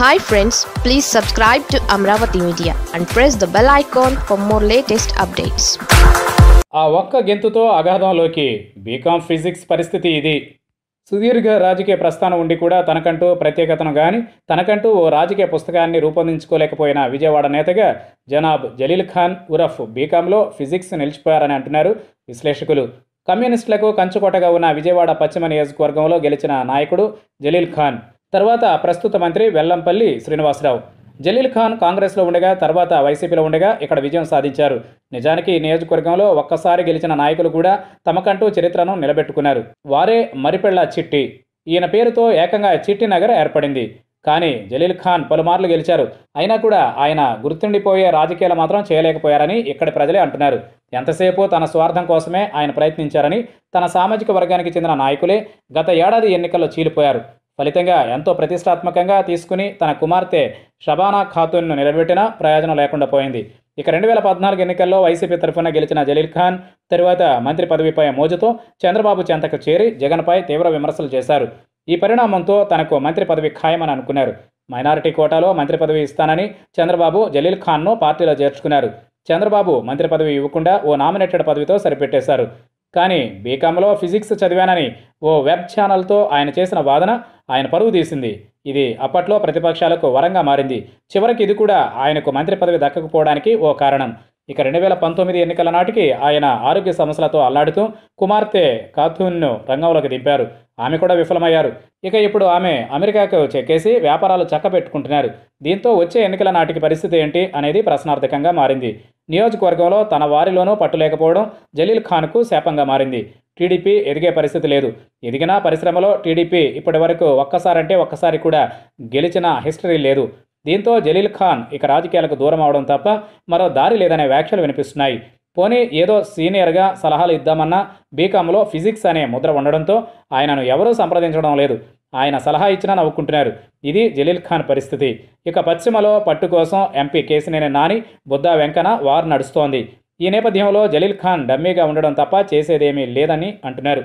hi friends please subscribe to Amaravati media and press the bell icon for more latest updates ఆ ఒక్క గెంతుతో అగాధంలోకి BCom physics పరిస్థితి ఇది సుదీర్ఘ రాజకీయ ప్రస్థానం ఉండి కూడా తనకంటూ ప్రత్యేకతను కానీ తనకంటూ ఓ రాజకీయ పుస్తకాన్ని రూపొందించుకోలేకపోయిన విజయవాడ నేతగా జనాబ్ జలీల్ ఖాన్ ఉరఫ్ బీకాంలో ఫిజిక్స్ నిలిచిపోయారని అంటున్నారు విశ్లేషకులు కమ్యూనిస్టులకు కంచుకోటగా ఉన్న విజయవాడ పశ్చిమ నియోజకవర్గంలో గెలిచిన నాయకుడు జలీల్ ఖాన్ తర్వాత ప్రస్తుత మంత్రి వెల్లంపల్లి శ్రీనివాసరావు జలీల్ ఖాన్ కాంగ్రెస్లో ఉండగా తర్వాత వైసీపీలో ఉండగా ఇక్కడ విజయం సాధించారు నిజానికి నియోజకవర్గంలో ఒక్కసారి గెలిచిన నాయకులు కూడా తమకంటూ చరిత్రను నిలబెట్టుకున్నారు వారే మరిపెళ్ళ చిట్టి ఈయన పేరుతో ఏకంగా చిట్టి నగర్ ఏర్పడింది కానీ జలీల్ ఖాన్ పలుమార్లు గెలిచారు అయినా కూడా ఆయన గుర్తుండిపోయే రాజకీయాలు మాత్రం చేయలేకపోయారని ఇక్కడి ప్రజలే అంటున్నారు ఎంతసేపు తన స్వార్థం కోసమే ఆయన ప్రయత్నించారని తన సామాజిక వర్గానికి చెందిన నాయకులే గత ఏడాది ఎన్నికల్లో చీలిపోయారు ఫలితంగా ఎంతో ప్రతిష్టాత్మకంగా తీసుకుని తన కుమార్తె షబానా ఖాతూన్ను నిలబెట్టినా ప్రయోజనం లేకుండా పోయింది ఇక రెండు వేల పద్నాలుగు ఎన్నికల్లో వైసీపీ తరఫున గెలిచిన జలీల్ ఖాన్ తరువాత మంత్రి పదవిపై మోజుతో చంద్రబాబు చెంతకు చేరి జగన్పై తీవ్ర విమర్శలు చేశారు ఈ పరిణామంతో తనకు మంత్రి పదవి ఖాయమని అనుకున్నారు మైనారిటీ కోటాలో మంత్రి పదవి ఇస్తానని చంద్రబాబు జలీల్ ఖాన్ను పార్టీలో చేర్చుకున్నారు చంద్రబాబు మంత్రి పదవి ఇవ్వకుండా ఓ నామినేటెడ్ పదవితో సరిపెట్టేశారు కానీ బీకామ్లో ఫిజిక్స్ చదివానని ఓ వెబ్ ఛానల్తో ఆయన చేసిన వాదన ఆయన పరువు తీసింది ఇది అప్పట్లో ప్రతిపక్షాలకు వరంగా మారింది చివరికి ఇది కూడా ఆయనకు మంత్రి పదవి దక్కకపోవడానికి ఓ కారణం ఇక రెండు వేల పంతొమ్మిది ఎన్నికల నాటికి ఆయన ఆరోగ్య సమస్యలతో అల్లాడుతూ కుమార్తె ఖాతూన్ను రంగంలోకి దింపారు ఆమె కూడా విఫలమయ్యారు ఇక ఇప్పుడు ఆమె అమెరికాకు చెక్కేసి వ్యాపారాలు చక్కబెట్టుకుంటున్నారు దీంతో వచ్చే ఎన్నికల నాటికి పరిస్థితి ఏంటి అనేది ప్రశ్నార్థకంగా మారింది నియోజకవర్గంలో తన వారిలోనూ పట్టులేకపోవడం జలీల్ ఖాన్కు శాపంగా మారింది టీడీపీ ఎదిగే పరిస్థితి లేదు ఎదిగినా పరిశ్రమలో టీడీపీ ఇప్పటి వరకు ఒక్కసారంటే ఒక్కసారి కూడా గెలిచిన హిస్టరీ లేదు దీంతో జలీల్ ఖాన్ ఇక రాజకీయాలకు దూరం అవడం తప్ప మరో దారి లేదనే వ్యాఖ్యలు వినిపిస్తున్నాయి పోనీ ఏదో సీనియర్గా సలహాలు ఇద్దామన్నా బీకామ్లో ఫిజిక్స్ అనే ముద్ర ఉండడంతో ఆయనను ఎవరూ సంప్రదించడం లేదు ఆయన సలహా ఇచ్చినా నవ్వుకుంటున్నారు ఇది జలీల్ ఖాన్ పరిస్థితి ఇక పశ్చిమలో పట్టు కోసం ఎంపీ కేశినేని నాని బుద్ధా వెంకన వారు నడుస్తోంది ఈ నేపథ్యంలో జలీల్ ఖాన్ డమ్మీగా ఉండడం తప్ప చేసేదేమీ లేదని అంటున్నారు